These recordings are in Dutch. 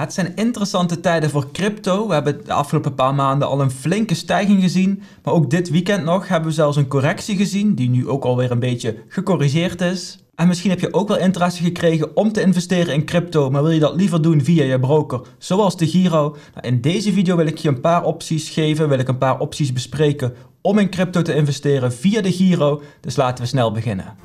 Het zijn interessante tijden voor crypto. We hebben de afgelopen paar maanden al een flinke stijging gezien. Maar ook dit weekend nog hebben we zelfs een correctie gezien, die nu ook alweer een beetje gecorrigeerd is. En misschien heb je ook wel interesse gekregen om te investeren in crypto, maar wil je dat liever doen via je broker, zoals de Giro? Nou, in deze video wil ik je een paar opties geven, wil ik een paar opties bespreken om in crypto te investeren via de Giro. Dus laten we snel beginnen.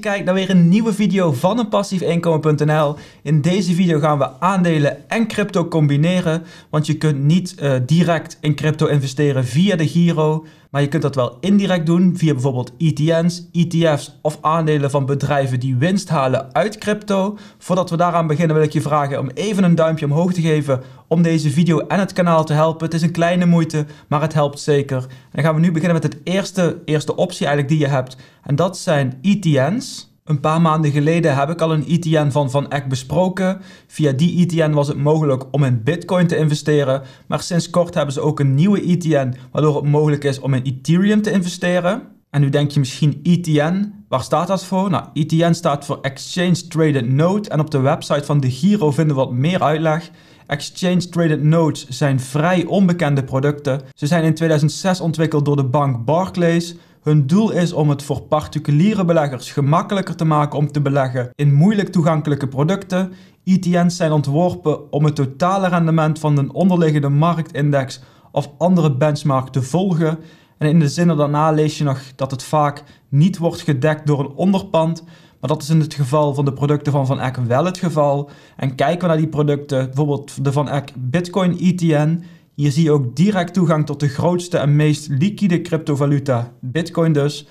kijkt naar weer een nieuwe video van een passiefinkomen.nl. In deze video gaan we aandelen en crypto combineren, want je kunt niet eh, direct in crypto investeren via de Giro. Maar je kunt dat wel indirect doen via bijvoorbeeld ETN's, ETF's of aandelen van bedrijven die winst halen uit crypto. Voordat we daaraan beginnen wil ik je vragen om even een duimpje omhoog te geven om deze video en het kanaal te helpen. Het is een kleine moeite, maar het helpt zeker. Dan gaan we nu beginnen met het eerste, eerste optie eigenlijk die je hebt. En dat zijn ETN's. Een paar maanden geleden heb ik al een ETN van Van Eck besproken. Via die ETN was het mogelijk om in Bitcoin te investeren, maar sinds kort hebben ze ook een nieuwe ETN waardoor het mogelijk is om in Ethereum te investeren. En nu denk je misschien ETN, waar staat dat voor? Nou, ETN staat voor Exchange Traded Note en op de website van de Giro vinden we wat meer uitleg. Exchange Traded Notes zijn vrij onbekende producten. Ze zijn in 2006 ontwikkeld door de bank Barclays. Hun doel is om het voor particuliere beleggers gemakkelijker te maken om te beleggen in moeilijk toegankelijke producten. ETN's zijn ontworpen om het totale rendement van een onderliggende marktindex of andere benchmark te volgen. En in de zinnen daarna lees je nog dat het vaak niet wordt gedekt door een onderpand. Maar dat is in het geval van de producten van Van Eck wel het geval. En kijken we naar die producten, bijvoorbeeld de Van Bitcoin ETN, je zie ook direct toegang tot de grootste en meest liquide cryptovaluta, Bitcoin dus. 100%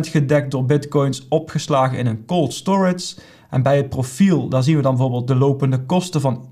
gedekt door bitcoins opgeslagen in een cold storage. En bij het profiel, daar zien we dan bijvoorbeeld de lopende kosten van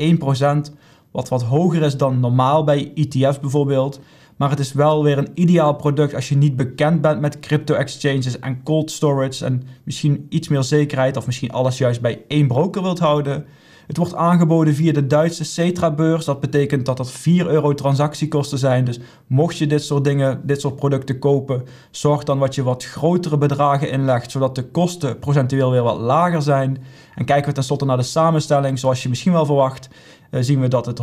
1%, wat wat hoger is dan normaal bij ETF's bijvoorbeeld. Maar het is wel weer een ideaal product als je niet bekend bent met crypto exchanges en cold storage en misschien iets meer zekerheid of misschien alles juist bij één broker wilt houden. Het wordt aangeboden via de Duitse Cetra-beurs. Dat betekent dat dat 4 euro transactiekosten zijn. Dus mocht je dit soort dingen, dit soort producten kopen, zorg dan dat je wat grotere bedragen inlegt, zodat de kosten procentueel weer wat lager zijn. En kijken we tenslotte naar de samenstelling, zoals je misschien wel verwacht, eh, zien we dat het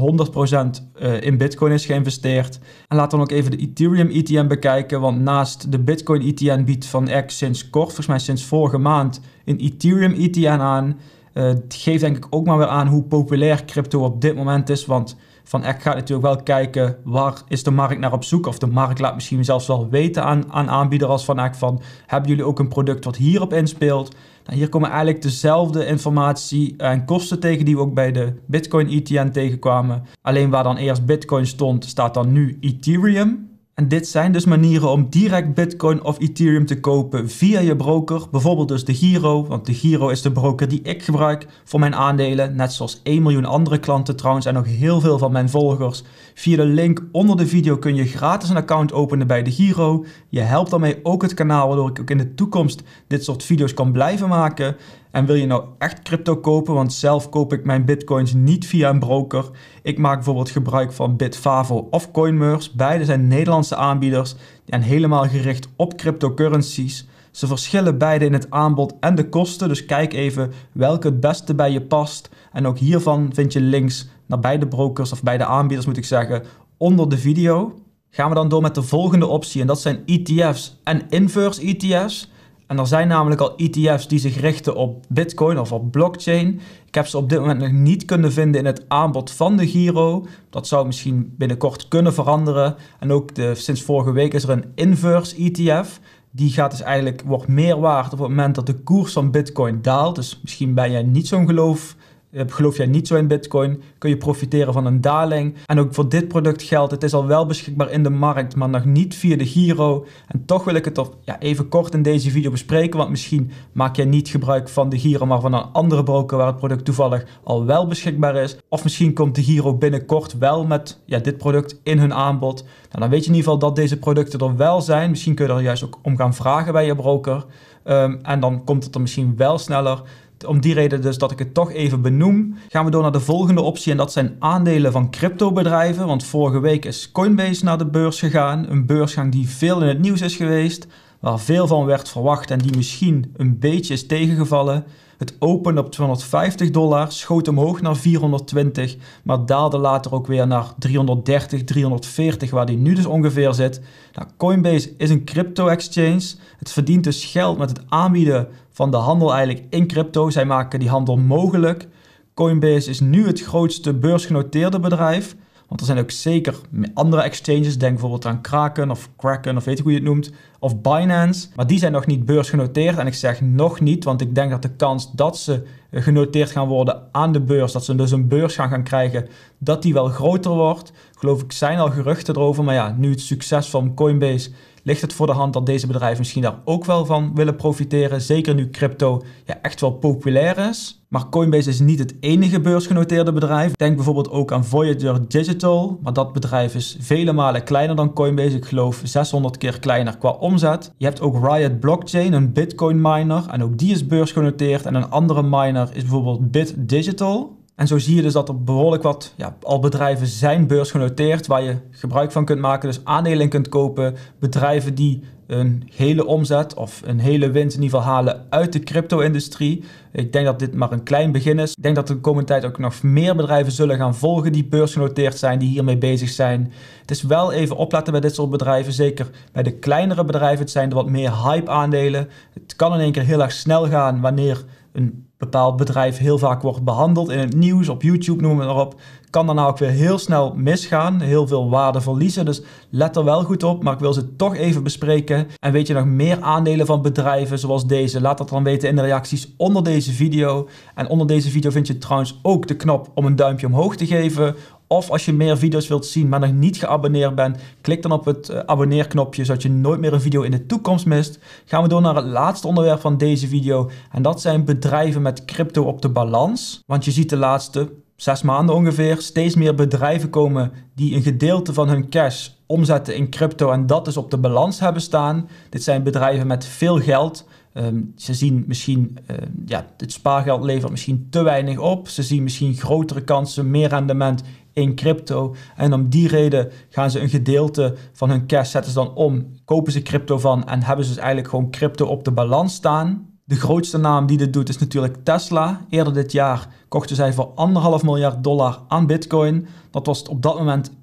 100% eh, in Bitcoin is geïnvesteerd. En laten we dan ook even de Ethereum ETN bekijken, want naast de Bitcoin ETN biedt Van X sinds kort, volgens mij sinds vorige maand, een Ethereum ETN aan. Eh, het geeft denk ik ook maar weer aan hoe populair crypto op dit moment is, want van Eck gaat natuurlijk wel kijken waar is de markt naar op zoek. Of de markt laat misschien zelfs wel weten aan, aan aanbieders als Van Eck van hebben jullie ook een product wat hierop inspeelt. Nou, hier komen eigenlijk dezelfde informatie en kosten tegen die we ook bij de Bitcoin ETN tegenkwamen. Alleen waar dan eerst Bitcoin stond staat dan nu Ethereum. En dit zijn dus manieren om direct Bitcoin of Ethereum te kopen via je broker, bijvoorbeeld dus de Giro, want de Giro is de broker die ik gebruik voor mijn aandelen, net zoals 1 miljoen andere klanten trouwens en ook heel veel van mijn volgers. Via de link onder de video kun je gratis een account openen bij de Giro. Je helpt daarmee ook het kanaal waardoor ik ook in de toekomst dit soort video's kan blijven maken. En wil je nou echt crypto kopen? Want zelf koop ik mijn bitcoins niet via een broker. Ik maak bijvoorbeeld gebruik van Bitfavo of Coinmerse. Beide zijn Nederlandse aanbieders en helemaal gericht op cryptocurrencies. Ze verschillen beide in het aanbod en de kosten, dus kijk even welke het beste bij je past. En ook hiervan vind je links naar nou, beide brokers of beide aanbieders moet ik zeggen onder de video. Gaan we dan door met de volgende optie en dat zijn ETF's en inverse ETF's. En er zijn namelijk al ETF's die zich richten op Bitcoin of op blockchain. Ik heb ze op dit moment nog niet kunnen vinden in het aanbod van de Giro. Dat zou misschien binnenkort kunnen veranderen. En ook de, sinds vorige week is er een inverse ETF. Die gaat dus eigenlijk, wordt meer waard op het moment dat de koers van Bitcoin daalt. Dus misschien ben jij niet zo'n geloof eh, geloof jij niet zo in Bitcoin? Kun je profiteren van een daling? En ook voor dit product geldt, het is al wel beschikbaar in de markt, maar nog niet via de Giro. En toch wil ik het er ja, even kort in deze video bespreken, want misschien maak jij niet gebruik van de Giro, maar van een andere broker waar het product toevallig al wel beschikbaar is. Of misschien komt de Giro binnenkort wel met ja, dit product in hun aanbod. Nou, dan weet je in ieder geval dat deze producten er wel zijn. Misschien kun je er juist ook om gaan vragen bij je broker. Ehm, en dan komt het er misschien wel sneller om die reden dus dat ik het toch even benoem. Gaan we door naar de volgende optie en dat zijn aandelen van cryptobedrijven. Want vorige week is Coinbase naar de beurs gegaan. Een beursgang die veel in het nieuws is geweest waar veel van werd verwacht en die misschien een beetje is tegengevallen. Het opende op 250 dollar, schoot omhoog naar 420, maar daalde later ook weer naar 330, 340, waar die nu dus ongeveer zit. Nou, Coinbase is een crypto-exchange. Het verdient dus geld met het aanbieden van de handel eigenlijk in crypto. Zij maken die handel mogelijk. Coinbase is nu het grootste beursgenoteerde bedrijf. Want er zijn ook zeker andere exchanges, denk bijvoorbeeld aan Kraken of Kraken of weet ik hoe je het noemt, of Binance. Maar die zijn nog niet beursgenoteerd en ik zeg nog niet, want ik denk dat de kans dat ze eh, genoteerd gaan worden aan de beurs, dat ze dus een gaan gaan krijgen, dat die wel groter wordt geloof ik zijn al geruchten erover. Maar ja, nu het succes van Coinbase ligt het voor de hand dat deze bedrijven misschien daar ook wel van willen profiteren. Zeker nu crypto ja, echt wel populair is. Maar Coinbase is niet het enige beursgenoteerde bedrijf. Denk bijvoorbeeld ook aan Voyager Digital. Maar dat bedrijf is vele malen kleiner dan Coinbase. Ik geloof 600 keer kleiner qua omzet. Je hebt ook Riot Blockchain, een bitcoin miner. En ook die is beursgenoteerd. En een andere miner is bijvoorbeeld Bit Digital. En zo zie je dus dat er behoorlijk wat ja, al bedrijven zijn beursgenoteerd waar je gebruik van kunt maken. Dus aandelen kunt kopen, bedrijven die een hele omzet of een hele winst in ieder geval halen uit de crypto-industrie. Ik denk dat dit maar een klein begin is. Ik denk dat er de komende tijd ook nog meer bedrijven zullen gaan volgen die beursgenoteerd zijn, die hiermee bezig zijn. Het is wel even opletten bij dit soort bedrijven, zeker bij de kleinere bedrijven. Het zijn er wat meer hype-aandelen. Het kan in één keer heel erg snel gaan wanneer een bepaald bedrijf heel vaak wordt behandeld in het nieuws, op YouTube, noemen het erop, op, kan nou ook weer heel snel misgaan, heel veel waarde verliezen. Dus let er wel goed op, maar ik wil ze toch even bespreken. En weet je nog meer aandelen van bedrijven zoals deze? Laat dat dan weten in de reacties onder deze video. En onder deze video vind je trouwens ook de knop om een duimpje omhoog te geven of als je meer video's wilt zien, maar nog niet geabonneerd bent, klik dan op het eh, abonneerknopje, zodat je nooit meer een video in de toekomst mist. Gaan we door naar het laatste onderwerp van deze video. En dat zijn bedrijven met crypto op de balans. Want je ziet de laatste zes maanden ongeveer steeds meer bedrijven komen die een gedeelte van hun cash omzetten in crypto en dat dus op de balans hebben staan. Dit zijn bedrijven met veel geld. Ehm, ze zien misschien, ehm, ja, het spaargeld levert misschien te weinig op. Ze zien misschien grotere kansen, meer rendement in crypto. En om die reden gaan ze een gedeelte van hun cash zetten dan om, kopen ze crypto van en hebben ze dus eigenlijk gewoon crypto op de balans staan. De grootste naam die dit doet is natuurlijk Tesla. Eerder dit jaar kochten zij voor anderhalf miljard dollar aan Bitcoin. Dat was op dat moment 8%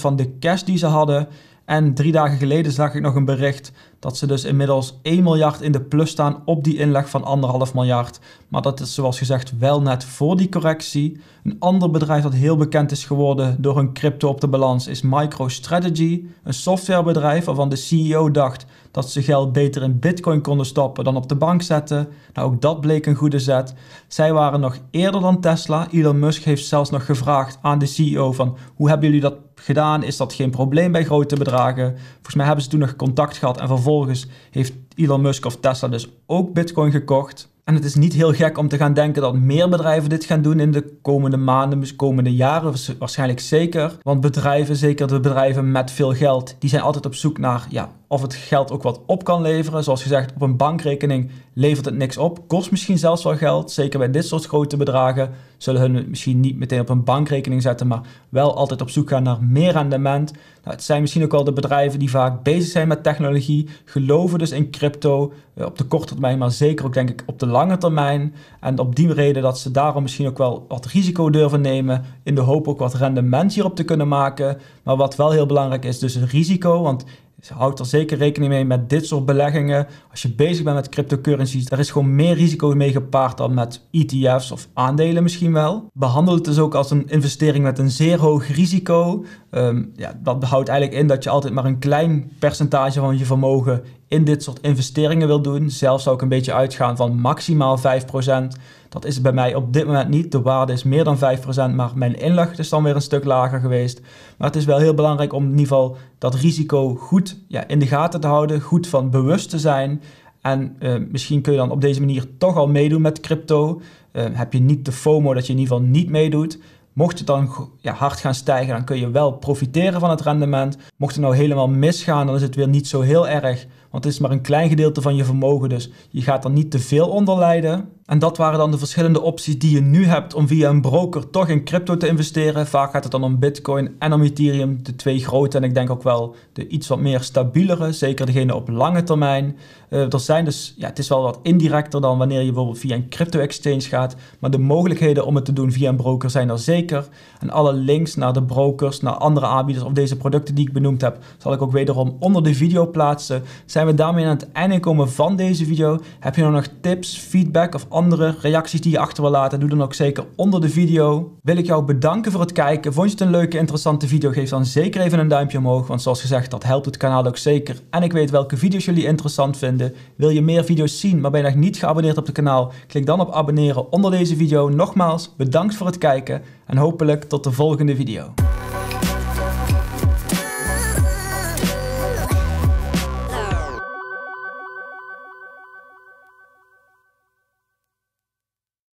van de cash die ze hadden. En drie dagen geleden zag ik nog een bericht dat ze dus inmiddels 1 miljard in de plus staan op die inleg van 1,5 miljard. Maar dat is zoals gezegd wel net voor die correctie. Een ander bedrijf dat heel bekend is geworden door hun crypto op de balans is MicroStrategy. Een softwarebedrijf waarvan de CEO dacht dat ze geld beter in bitcoin konden stoppen dan op de bank zetten. Nou ook dat bleek een goede zet. Zij waren nog eerder dan Tesla. Elon Musk heeft zelfs nog gevraagd aan de CEO van hoe hebben jullie dat gedaan, is dat geen probleem bij grote bedragen. Volgens mij hebben ze toen nog contact gehad en vervolgens heeft Elon Musk of Tesla dus ook Bitcoin gekocht. En het is niet heel gek om te gaan denken dat meer bedrijven dit gaan doen in de komende maanden, dus komende jaren waarschijnlijk zeker. Want bedrijven, zeker de bedrijven met veel geld, die zijn altijd op zoek naar ja, of het geld ook wat op kan leveren. Zoals gezegd, op een bankrekening levert het niks op. Kost misschien zelfs wel geld. Zeker bij dit soort grote bedragen zullen hun het misschien niet meteen op een bankrekening zetten, maar wel altijd op zoek gaan naar meer rendement. Nou, het zijn misschien ook wel de bedrijven die vaak bezig zijn met technologie, geloven dus in crypto eh, op de korte termijn, maar zeker ook denk ik op de lange termijn. En op die reden dat ze daarom misschien ook wel wat risico durven nemen, in de hoop ook wat rendement hierop te kunnen maken. Maar wat wel heel belangrijk is, dus risico, want dus houd er zeker rekening mee met dit soort beleggingen. Als je bezig bent met cryptocurrencies, daar is gewoon meer risico mee gepaard dan met ETF's of aandelen misschien wel. Behandel het dus ook als een investering met een zeer hoog risico. Ehm, ja, dat houdt eigenlijk in dat je altijd maar een klein percentage van je vermogen in dit soort investeringen wil doen. Zelf zou ik een beetje uitgaan van maximaal 5%. Dat is bij mij op dit moment niet. De waarde is meer dan 5%, maar mijn inleg is dan weer een stuk lager geweest. Maar het is wel heel belangrijk om in ieder geval dat risico goed ja, in de gaten te houden, goed van bewust te zijn. En eh, misschien kun je dan op deze manier toch al meedoen met crypto. Eh, heb je niet de FOMO dat je in ieder geval niet meedoet. Mocht het dan ja, hard gaan stijgen, dan kun je wel profiteren van het rendement. Mocht het nou helemaal misgaan, dan is het weer niet zo heel erg. Want het is maar een klein gedeelte van je vermogen, dus je gaat er niet te veel onder lijden. En dat waren dan de verschillende opties die je nu hebt om via een broker toch in crypto te investeren. Vaak gaat het dan om Bitcoin en om Ethereum, de twee grote en ik denk ook wel de iets wat meer stabielere, zeker degene op lange termijn. Uh, er zijn dus, ja, het is wel wat indirecter dan wanneer je bijvoorbeeld via een crypto-exchange gaat, maar de mogelijkheden om het te doen via een broker zijn er zeker. En alle links naar de brokers, naar andere aanbieders of deze producten die ik benoemd heb, zal ik ook wederom onder de video plaatsen. Zijn we daarmee aan het einde komen van deze video? Heb je nog tips, feedback of andere andere reacties die je achter wil laten, doe dan ook zeker onder de video. Wil ik jou bedanken voor het kijken. Vond je het een leuke, interessante video? Geef dan zeker even een duimpje omhoog, want zoals gezegd, dat helpt het kanaal ook zeker. En ik weet welke video's jullie interessant vinden. Wil je meer video's zien, maar ben je nog niet geabonneerd op het kanaal? Klik dan op abonneren onder deze video. Nogmaals, bedankt voor het kijken en hopelijk tot de volgende video.